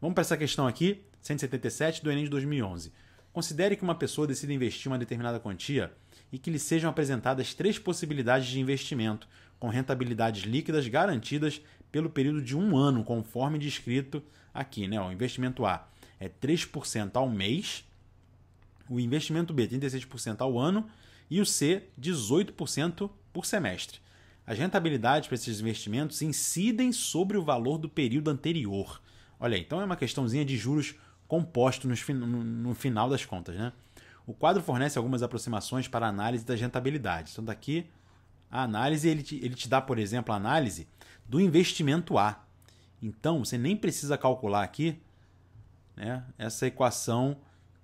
Vamos para essa questão aqui, 177 do Enem de 2011. Considere que uma pessoa decida investir uma determinada quantia e que lhe sejam apresentadas três possibilidades de investimento, com rentabilidades líquidas garantidas pelo período de um ano, conforme descrito aqui. Né? O investimento A é 3% ao mês, o investimento B, 36% ao ano, e o C, 18% por semestre. As rentabilidades para esses investimentos incidem sobre o valor do período anterior. Olha aí, então é uma questãozinha de juros composto no final das contas, né? O quadro fornece algumas aproximações para a análise das rentabilidades. Então, daqui a análise, ele te, ele te dá, por exemplo, a análise do investimento A. Então, você nem precisa calcular aqui né, essa equação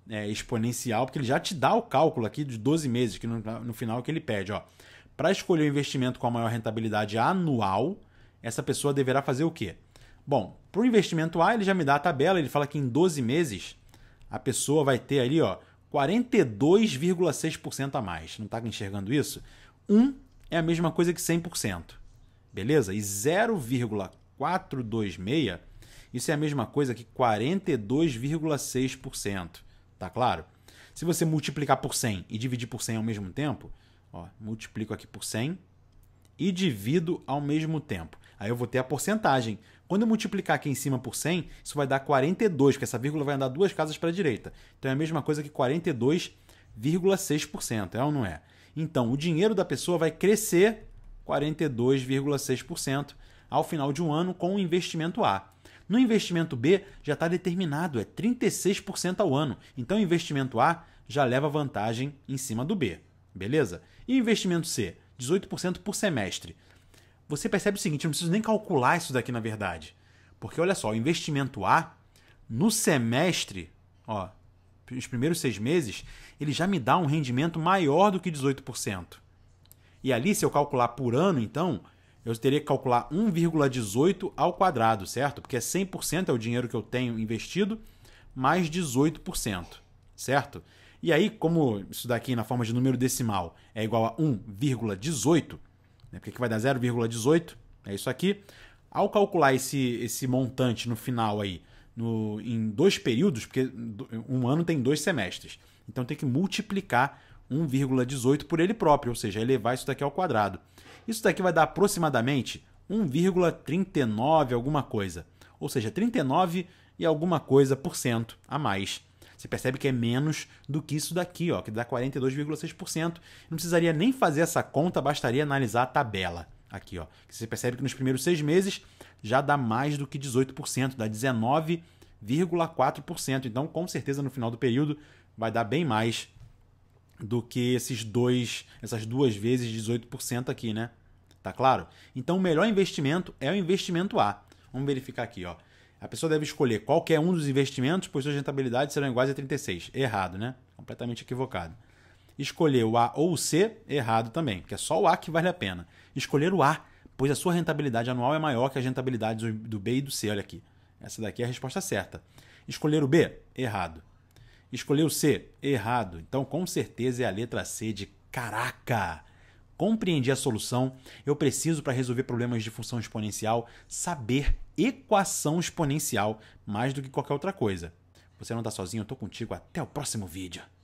é, exponencial, porque ele já te dá o cálculo aqui dos 12 meses, que no, no final que ele pede. Para escolher o investimento com a maior rentabilidade anual, essa pessoa deverá fazer o quê? Bom, para o investimento A, ele já me dá a tabela, ele fala que em 12 meses a pessoa vai ter ali 42,6% a mais. Não está enxergando isso? 1 é a mesma coisa que 100%, beleza? E 0,426, isso é a mesma coisa que 42,6%, tá claro? Se você multiplicar por 100 e dividir por 100 ao mesmo tempo, ó, multiplico aqui por 100 e divido ao mesmo tempo. Aí eu vou ter a porcentagem. Quando eu multiplicar aqui em cima por 100, isso vai dar 42, porque essa vírgula vai andar duas casas para a direita. Então é a mesma coisa que 42,6%, é ou não é? Então o dinheiro da pessoa vai crescer 42,6% ao final de um ano com o investimento A. No investimento B já está determinado, é 36% ao ano. Então o investimento A já leva vantagem em cima do B, beleza? E investimento C, 18% por semestre você percebe o seguinte: eu não preciso nem calcular isso daqui na verdade. Porque olha só, o investimento A, no semestre, ó, os primeiros seis meses, ele já me dá um rendimento maior do que 18%. E ali, se eu calcular por ano, então, eu teria que calcular 1,18 ao quadrado, certo? Porque 100% é, é o dinheiro que eu tenho investido, mais 18%, certo? E aí, como isso daqui na forma de número decimal é igual a 1,18, né? porque aqui vai dar 0,18, é isso aqui. Ao calcular esse, esse montante no final aí, no, em dois períodos, porque um ano tem dois semestres, então tem que multiplicar 1,18 por ele próprio, ou seja, elevar isso daqui ao quadrado. Isso daqui vai dar aproximadamente 1,39 alguma coisa, ou seja, 39 e alguma coisa por cento a mais. Você percebe que é menos do que isso daqui, ó, que dá 42,6%. Não precisaria nem fazer essa conta, bastaria analisar a tabela aqui, ó. Você percebe que nos primeiros seis meses já dá mais do que 18%, dá 19,4%. Então, com certeza, no final do período vai dar bem mais do que esses dois, essas duas vezes 18% aqui, né? Tá claro? Então, o melhor investimento é o investimento A. Vamos verificar aqui, ó. A pessoa deve escolher qualquer um dos investimentos, pois suas rentabilidades serão iguais a 36. Errado, né? Completamente equivocado. Escolher o A ou o C, errado também, porque é só o A que vale a pena. Escolher o A, pois a sua rentabilidade anual é maior que a rentabilidade do B e do C, olha aqui. Essa daqui é a resposta certa. Escolher o B, errado. Escolher o C, errado. Então, com certeza é a letra C de caraca compreendi a solução, eu preciso para resolver problemas de função exponencial saber equação exponencial mais do que qualquer outra coisa. Você não está sozinho, eu estou contigo. Até o próximo vídeo.